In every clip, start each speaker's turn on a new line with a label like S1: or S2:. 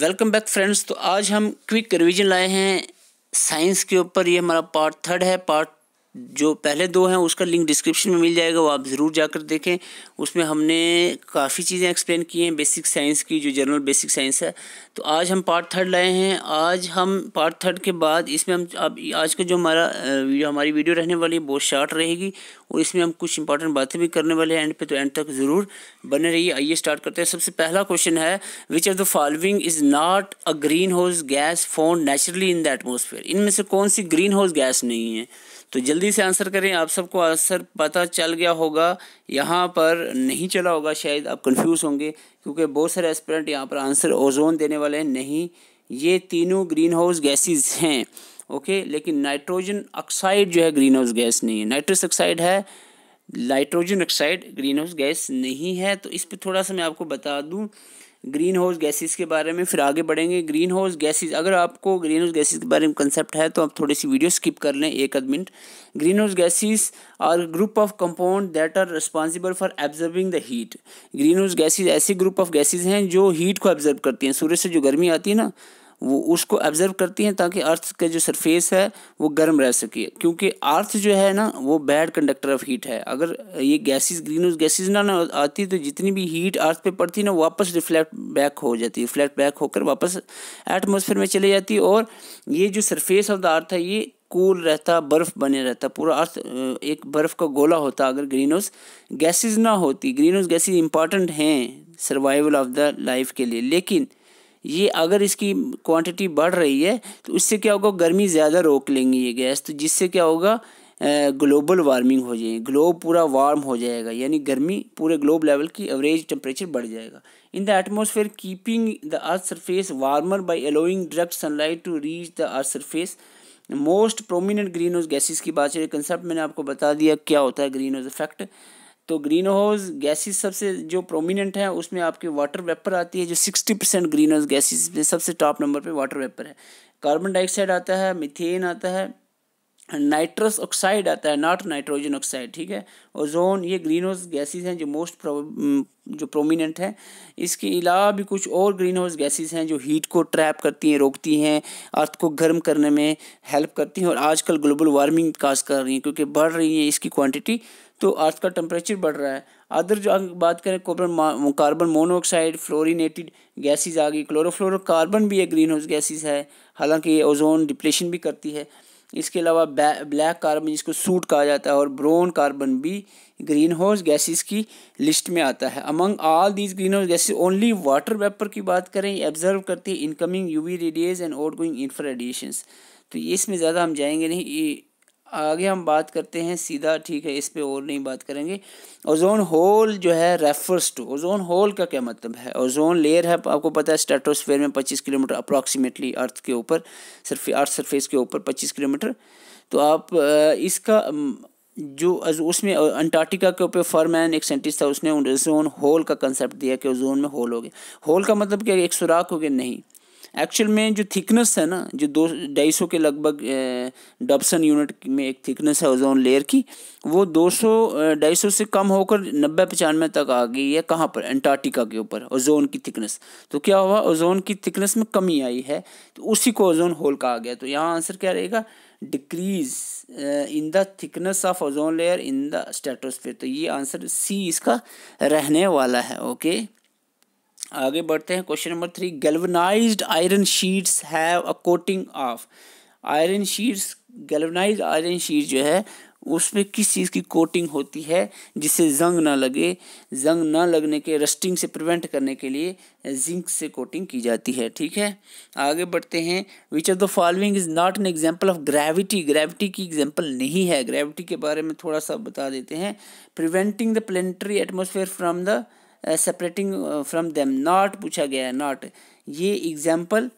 S1: Welcome back friends तो आज हम क्विक रिवीजन लाए हैं साइंस के ऊपर ये हमारा पार्ट थर्ड है पार्ट जो पहले दो हैं उसका लिंक डिस्क्रिप्शन में मिल जाएगा वो आप ज़रूर जाकर देखें उसमें हमने काफ़ी चीज़ें एक्सप्लेन की हैं बेसिक साइंस की जो जर्नल बेसिक साइंस है तो आज हम पार्ट थर्ड लाए हैं आज हम पार्ट थर्ड के बाद इसमें हम अब आज का जो हमारा जो हमारी वीडियो रहने वाली है बहुत शार्ट रहेगी और इसमें हम कुछ इंपॉर्टेंट बातें भी करने वाले हैं एंड पे तो एंड तक ज़रूर बने रहिए आइए स्टार्ट करते हैं सबसे पहला क्वेश्चन है which are the following is not a green house gas found naturally in the atmosphere इनमें से कौन सी ग्रीन हाउस गैस नहीं है तो जल्दी से आंसर करें आप सबको आंसर पता चल गया होगा यहाँ पर नहीं चला होगा शायद आप कंफ्यूज होंगे क्योंकि बहुत सारे एस्पिरेंट यहाँ पर आंसर ओजोन देने वाले हैं नहीं ये तीनों ग्रीन हाउस गैसेज हैं ओके लेकिन नाइट्रोजन ऑक्साइड जो है ग्रीन हाउस गैस नहीं है नाइट्रस ऑक्साइड है nitrogen oxide green house gas नहीं है तो इस पर थोड़ा सा मैं आपको बता दूँ ग्रीन हाउस गैसेस के बारे में फिर आगे बढ़ेंगे ग्रीन हाउस गैसेस अगर आपको ग्रीन हाउस गैसेस के बारे में कंसेप्ट है तो आप थोड़ी सी वीडियो स्किप कर लें एक आध minute green house gases are group of compound that are responsible for absorbing the heat green house gases ऐसे ग्रुप ऑफ गैसेज हैं जो हीट को एब्जर्व करती हैं सूर्य से जो गर्मी आती है ना वो उसको ऑब्जर्व करती हैं ताकि अर्थ का जो सरफेस है वो गर्म रह सके क्योंकि अर्थ जो है ना वो बैड कंडक्टर ऑफ हीट है अगर ये गैसेस ग्रीन हाउस गैसेज ना ना आती तो जितनी भी हीट अर्थ पे पड़ती ना वापस रिफ्लेक्ट बैक हो जाती है रिफ्लेक्ट बैक होकर वापस एटमोसफेयर में चले जाती है और ये जो सरफेस ऑफ द अर्थ है ये कूल रहता बर्फ़ बने रहता पूरा अर्थ एक बर्फ़ का गोला होता अगर ग्रीन हाउस गैसेज ना होती ग्रीन हाउस गैसेज इंपॉर्टेंट हैं सर्वाइवल ऑफ द लाइफ के लिए लेकिन ये अगर इसकी क्वांटिटी बढ़ रही है तो उससे क्या होगा गर्मी ज़्यादा रोक लेंगी ये गैस तो जिससे क्या होगा ग्लोबल वार्मिंग हो जाएगी ग्लोब पूरा वार्म हो जाएगा यानी गर्मी पूरे ग्लोब लेवल की एवरेज टेम्परेचर बढ़ जाएगा in the atmosphere keeping the earth surface warmer by allowing direct sunlight to reach the earth surface most prominent green house gases की बात करें कंसेप्ट मैंने आपको बता दिया क्या होता है ग्रीन हाउस इफेक्ट तो ग्रीन हाउस गैसेस सबसे जो प्रोमिनेंट है उसमें आपके वाटर वेपर आती है जो sixty percent green house gases में सबसे टॉप नंबर पे वाटर वेपर है कार्बन डाइऑक्साइड आता है मिथेन आता है नाइट्रस ऑक्साइड आता है नॉट नाइट्रोजन ऑक्साइड ठीक है ओजोन ये ग्रीन हाउस गैसेज हैं जो मोस्ट mm, जो प्रोमिनेंट है इसके अलावा भी कुछ और ग्रीन हाउस गैसेज हैं जो हीट को ट्रैप करती हैं रोकती हैं अर्थ को गर्म करने में हेल्प करती हैं और आजकल ग्लोबल वार्मिंग काज कर रही हैं क्योंकि बढ़ रही है इसकी क्वान्टिटी तो अर्थ का टेम्परेचर बढ़ रहा है अदर जो बात करें carbon carbon monoxide fluorinated gases आ गई क्लोरोफ्लोरोकार्बन भी एक ग्रीन हाउस गैसेज है हालांकि ये ओजोन डिप्लेशन भी करती है इसके अलावा ब्लैक कार्बन जिसको सूट कहा जाता है और ब्रोन कार्बन भी ग्रीन हाउस गैसेज की लिस्ट में आता है among all these green house gases only water vapour की बात करें एब्जर्व करती है incoming UV radiation and out going infra तो इसमें ज़्यादा हम जाएंगे नहीं आगे हम बात करते हैं सीधा ठीक है इस पर और नहीं बात करेंगे ओजोन होल जो है रेफर्स टू ओजोन होल का क्या मतलब है ओजोन लेयर है आपको पता है स्ट्रेटोस्फेयर में पच्चीस किलोमीटर अप्रॉक्सीमेटली अर्थ के ऊपर सरफे अर्थ सरफेस के ऊपर पच्चीस किलोमीटर तो आप इसका जो उसमें अंटार्कटिका के ऊपर फॉरमैन एक साइंटिस्ट था उसने ओजोन होल का कंसेप्ट दिया कि ओजोन में होल हो गया होल का मतलब क्या एक सुराख हो गया नहीं एक्चुअल में जो थिकनेस है ना जो दो ढाई सौ के लगभग डॉप्सन यूनिट में एक थिकनेस है ओजोन लेयर की वो दो सौ ढाई सौ से कम होकर नब्बे पचानवे तक आ गई है कहाँ पर एंटार्क्टिका के ऊपर ओजोन की थिकनेस तो क्या हुआ ओजोन की थिकनेस में कमी आई है तो उसी को ओजोन होल कहा गया तो यहाँ आंसर क्या रहेगा decrease in the thickness of ozone layer in the stratosphere तो ये आंसर सी इसका रहने वाला है ओके okay? आगे बढ़ते हैं question number three galvanised iron sheets have a coating of iron sheets galvanise iron sheet जो है उसमें किस चीज़ की कोटिंग होती है जिससे जंग ना लगे जंग ना लगने के रस्टिंग से प्रिवेंट करने के लिए जिंक से कोटिंग की जाती है ठीक है आगे बढ़ते हैं which of the following is not an example of gravity gravity की एग्जांपल नहीं है ग्रेविटी के बारे में थोड़ा सा बता देते हैं preventing the planetary atmosphere from the separating from them not पूछा गया है नॉट ये एग्जाम्पल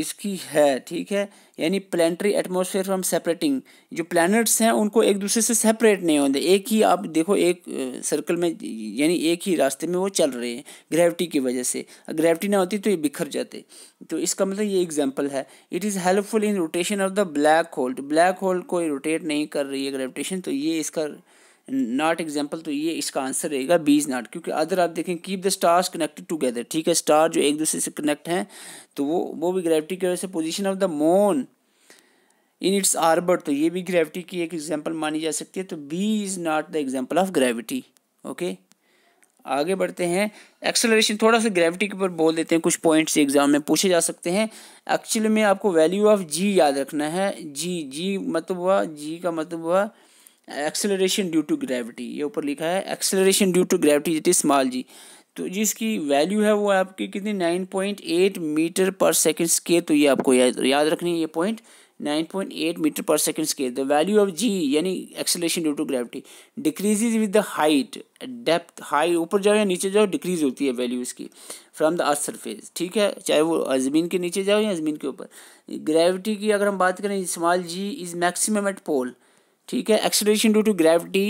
S1: इसकी है ठीक है यानी प्लानटरी एटमोसफेयर फ्रॉम सेपरेटिंग जो प्लैनेट्स हैं उनको एक दूसरे से सेपरेट नहीं होते एक ही आप देखो एक सर्कल uh, में यानी एक ही रास्ते में वो चल रहे हैं ग्रेविटी की वजह से ग्रेविटी ना होती तो ये बिखर जाते तो इसका मतलब ये एग्जाम्पल है it is helpful in rotation of the black hole black hole कोई रोटेट नहीं कर रही है ग्रेविटेशन तो ये इसका नॉट एग्जाम्पल तो ये इसका आंसर रहेगा बी इज़ नॉट क्योंकि अदर आप देखें keep the stars connected together ठीक है स्टार जो एक दूसरे से कनेक्ट हैं तो वो वो भी ग्रेविटी की वजह से पोजिशन ऑफ द मोन इन इट्स आर्बर तो ये भी ग्रेविटी की एक एग्जाम्पल मानी जा सकती है तो B is not the example of gravity okay आगे बढ़ते हैं एक्सेलरेशन थोड़ा सा ग्रेविटी के ऊपर बोल देते हैं कुछ पॉइंट्स एग्जाम में पूछे जा सकते हैं एक्चुअली में आपको वैल्यू ऑफ जी याद रखना है जी जी मतलब हुआ जी का मतलब हुआ एक्सेलरेशन ड्यू टू ग्रेविटी ये ऊपर लिखा है acceleration due to gravity it is small g तो जिसकी वैल्यू है वो आपकी कितनी nine point eight metre per second square तो ये आपको याद याद रखनी है ये point nine point eight metre per second square the value of g यानी acceleration due to gravity decreases with the height depth high ऊपर जाओ या नीचे जाओ डिक्रीज होती है वैल्यू इसकी फ्रॉम द अर्थ सरफेस ठीक है चाहे वो ज़मीन के नीचे जाओ या ज़मीन के ऊपर ग्रेविटी की अगर हम बात करें small g is maximum at pole ठीक है एक्सलेशन ड्यू टू ग्रेविटी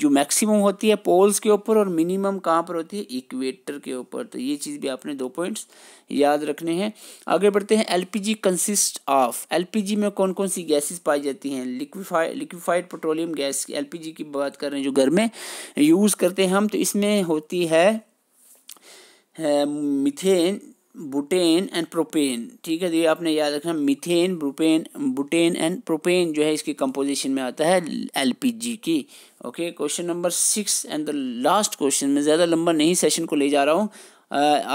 S1: जो मैक्सिमम होती है पोल्स के ऊपर और मिनिमम कहाँ पर होती है इक्वेटर के ऊपर तो ये चीज़ भी आपने दो पॉइंट्स याद रखने हैं आगे बढ़ते हैं एलपीजी कंसिस्ट ऑफ एलपीजी में कौन कौन सी गैसेस पाई जाती हैं liquefied liquefied petroleum gas LPG की बात कर रहे हैं जो घर में यूज़ करते हैं हम तो इसमें होती है मिथेन बुटेन एंड प्रोपेन ठीक है तो ये आपने याद रखना मिथेन ब्रुपेन बुटेन एंड प्रोपेन जो है इसकी कंपोजिशन में आता है एलपीजी की okay question number six and the last question मैं ज़्यादा लंबा नहीं सेशन को ले जा रहा हूँ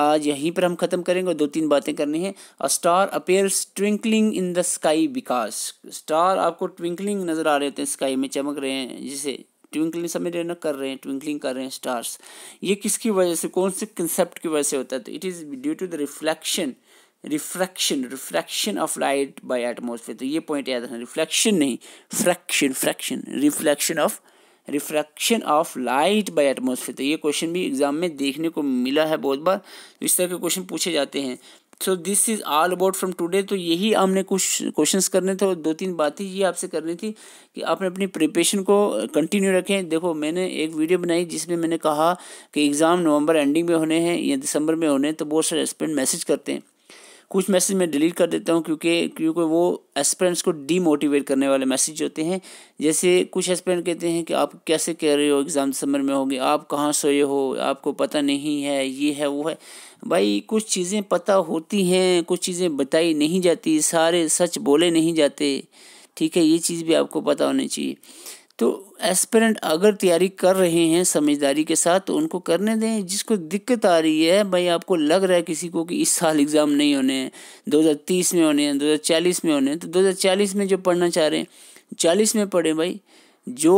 S1: आज यहीं पर हम ख़त्म करेंगे दो तीन बातें करनी है a star appears twinkling in the sky because star आपको ट्विंकलिंग नज़र आ रहे होते हैं स्काई में चमक रहे हैं जिसे ट्विंकलिंग सब ना कर रहे हैं ट्विंकलिंग कर रहे हैं स्टार्स ये किसकी वजह से कौन से कंसेप्ट की वजह से होता है तो it is due to the reflection refraction refraction of light by atmosphere तो ये पॉइंट याद रखना रिफ्लेक्शन नहीं fraction fraction reflection of refraction of light by atmosphere तो ये क्वेश्चन भी एग्जाम में देखने को मिला है बहुत बार तो इस तरह के क्वेश्चन पूछे जाते हैं so this is all about from today तो यही हमने कुछ क्वेश्चंस करने थे और दो तीन बातें ये आपसे करनी थी कि आपने अपनी प्रिपरेशन को कंटिन्यू रखें देखो मैंने एक वीडियो बनाई जिसमें मैंने कहा कि एग्ज़ाम नवंबर एंडिंग में होने हैं या दिसंबर में होने हैं तो बहुत सारे स्टूडेंट मैसेज करते हैं कुछ मैसेज मैं डिलीट कर देता हूँ क्योंकि क्योंकि वो एस्पेरेंट्स को डीमोटिवेट करने वाले मैसेज होते हैं जैसे कुछ एस्पेरेंट कहते हैं कि आप कैसे कह रहे हो एग्ज़ाम समर में होगी आप कहाँ सोए हो आपको पता नहीं है ये है वो है भाई कुछ चीज़ें पता होती हैं कुछ चीज़ें बताई नहीं जाती सारे सच बोले नहीं जाते ठीक है ये चीज़ भी आपको पता होनी चाहिए तो एस्पिरेंट अगर तैयारी कर रहे हैं समझदारी के साथ तो उनको करने दें जिसको दिक्कत आ रही है भाई आपको लग रहा है किसी को कि इस साल एग्ज़ाम नहीं होने हैं 2030 में होने हैं 2040 में होने हैं तो 2040 में जो पढ़ना चाह रहे हैं चालीस में पढ़ें भाई जो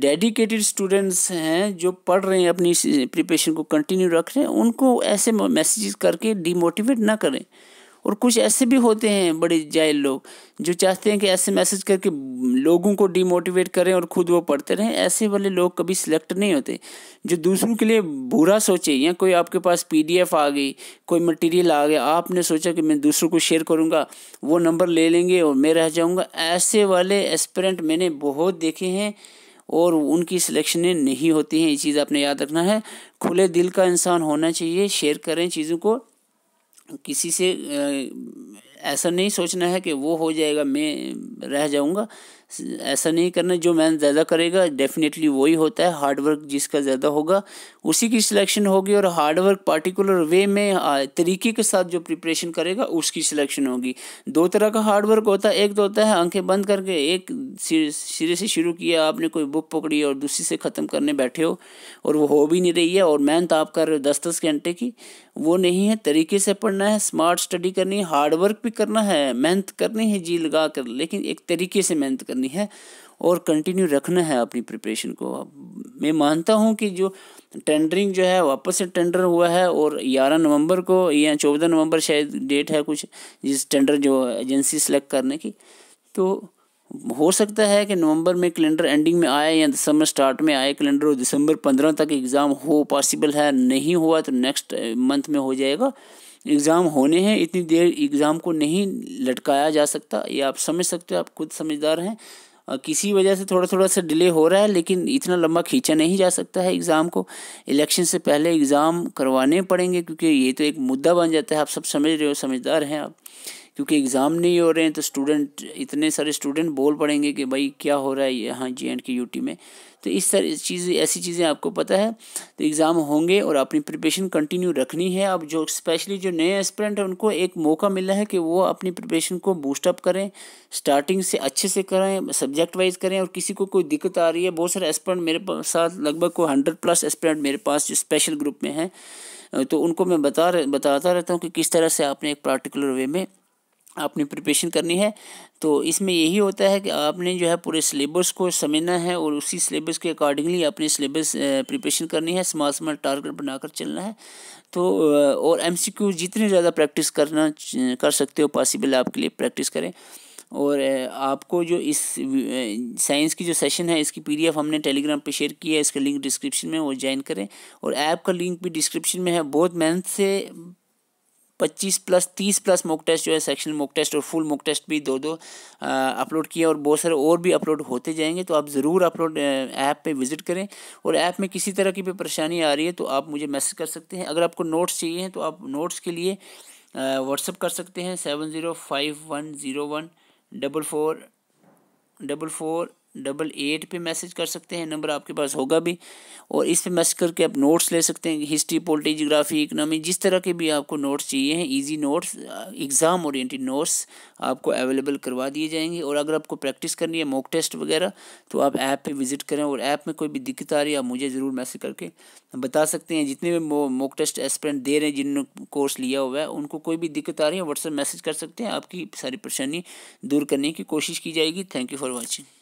S1: डेडिकेटेड स्टूडेंट्स हैं जो पढ़ रहे हैं अपनी प्रिपरेशन को कंटिन्यू रख रहे हैं उनको ऐसे मैसेजेस करके डीमोटिवेट ना करें और कुछ ऐसे भी होते हैं बड़े जायल लोग जो चाहते हैं कि ऐसे मैसेज करके लोगों को डीमोटिवेट करें और खुद वो पढ़ते रहें ऐसे वाले लोग कभी सिलेक्ट नहीं होते जो दूसरों के लिए बुरा सोचे या कोई आपके पास पीडीएफ आ गई कोई मटेरियल आ गया आपने सोचा कि मैं दूसरों को शेयर करूँगा वो नंबर ले लेंगे और मैं रह जाऊँगा ऐसे वाले एस्परेंट मैंने बहुत देखे हैं और उनकी सिलेक्शनें नहीं होती हैं ये चीज़ आपने याद रखना है खुले दिल का इंसान होना चाहिए शेयर करें चीज़ों को किसी से ऐसा नहीं सोचना है कि वो हो जाएगा मैं रह जाऊँगा ऐसा नहीं करना जो मेहनत ज़्यादा करेगा डेफिनेटली वही होता है हार्डवर्क जिसका ज़्यादा होगा उसी की सिलेक्शन होगी और हार्डवर्क पार्टिकुलर वे में तरीके के साथ जो प्रिपरेशन करेगा उसकी सिलेक्शन होगी दो तरह का हार्डवर्क होता है एक तो होता है आंखें बंद करके एक सिरे से शुरू किया आपने कोई बुक पकड़ी और दूसरी से ख़त्म करने बैठे हो और वो हो भी नहीं रही है और मेहनत तो आप कर रहे हो दस दस घंटे की वो नहीं है तरीके से पढ़ना है स्मार्ट स्टडी करनी है हार्डवर्क भी करना है मेहनत करनी है जी लगा कर लेकिन एक तरीके से मेहनत करनी करनी है और कंटिन्यू रखना है अपनी प्रिपरेशन को मैं मानता हूं कि जो टेंडरिंग जो है वापस से टेंडर हुआ है और 11 नवंबर को या 14 नवंबर शायद डेट है कुछ जिस टेंडर जो एजेंसी सेलेक्ट करने की तो हो सकता है कि नवंबर में कैलेंडर एंडिंग में आए या दिसंबर स्टार्ट में आए कैलेंडर और दिसंबर पंद्रह तक एग्ज़ाम हो पॉसिबल है नहीं हुआ तो नेक्स्ट मंथ में हो जाएगा एग्ज़ाम होने हैं इतनी देर एग्ज़ाम को नहीं लटकाया जा सकता ये आप समझ सकते हो आप खुद समझदार हैं किसी वजह से थोड़ा थोड़ा सा डिले हो रहा है लेकिन इतना लंबा खींचा नहीं जा सकता है एग्ज़ाम को इलेक्शन से पहले एग्ज़ाम करवाने पड़ेंगे क्योंकि ये तो एक मुद्दा बन जाता है आप सब समझ रहे हो समझदार हैं आप क्योंकि एग्ज़ाम नहीं हो रहे हैं तो स्टूडेंट इतने सारे स्टूडेंट बोल पड़ेंगे कि भाई क्या हो रहा है यहाँ जे एंड के यू में तो इस तरह चीज़ ऐसी चीज़ें आपको पता है तो एग्ज़ाम होंगे और अपनी प्रिपरेशन कंटिन्यू रखनी है अब जो स्पेशली जो नए एस्परेंट हैं उनको एक मौका मिला है कि वो अपनी प्रिपरेशन को बूस्टअप करें स्टार्टिंग से अच्छे से करें सब्जेक्ट वाइज करें और किसी को कोई दिक्कत आ रही है बहुत सारे एस्परेंट मेरे साथ लगभग कोई हंड्रेड प्लस एस्परेंट मेरे पास जो स्पेशल ग्रुप में हैं तो उनको मैं बता बताता रहता हूँ कि किस तरह से आपने एक पार्टिकुलर वे में आपने प्रिपरेशन करनी है तो इसमें यही होता है कि आपने जो है पूरे सिलेबस को समझना है और उसी सिलेबस के अकॉर्डिंगली अपने सिलेबस प्रिपरेशन करनी है स्मॉल स्मॉल टारगेट बनाकर चलना है तो और एमसीक्यू जितने ज़्यादा प्रैक्टिस करना कर सकते हो पॉसिबल आपके लिए प्रैक्टिस करें और आपको जो इस साइंस की जो सेशन है इसकी पी हमने टेलीग्राम पे शेयर की है इसका लिंक डिस्क्रिप्शन में वो ज्वाइन करें और ऐप का लिंक भी डिस्क्रिप्शन में है बहुत मेहनत से पच्चीस प्लस तीस प्लस मॉक टेस्ट जो है सेक्शनल मॉक टेस्ट और फुल मॉक टेस्ट भी दो दो अपलोड किए और बहुत सारे और भी अपलोड होते जाएंगे तो आप ज़रूर अपलोड ऐप पे विज़िट करें और ऐप में किसी तरह की भी परेशानी आ रही है तो आप मुझे मैसेज कर सकते हैं अगर आपको नोट्स चाहिए हैं तो आप नोट्स के लिए व्हाट्सअप कर सकते हैं seven zero five one zero one double four double four double eight पर मैसेज कर सकते हैं नंबर आपके पास होगा भी और इस पर मैसेज करके आप नोट्स ले सकते हैं हिस्ट्री पोलिटी जोग्राफी इकनॉमी जिस तरह के भी आपको नोट्स चाहिए हैं easy notes exam oriented notes आपको अवेलेबल करवा दिए जाएंगे और अगर आपको प्रैक्टिस करनी है मॉक टेस्ट वगैरह तो आप ऐप पर विजिट करें और ऐप में कोई भी दिक्कत आ रही है आप मुझे ज़रूर मैसेज करके बता सकते हैं जितने भी मॉक टेस्ट एस्पेरेंट दे रहे हैं जिन कोर्स लिया हुआ है उनको कोई भी दिक्कत आ रही है व्हाट्सएप मैसेज कर सकते हैं आपकी सारी परेशानी दूर करने की कोशिश की जाएगी थैंक यू फॉर वॉचिंग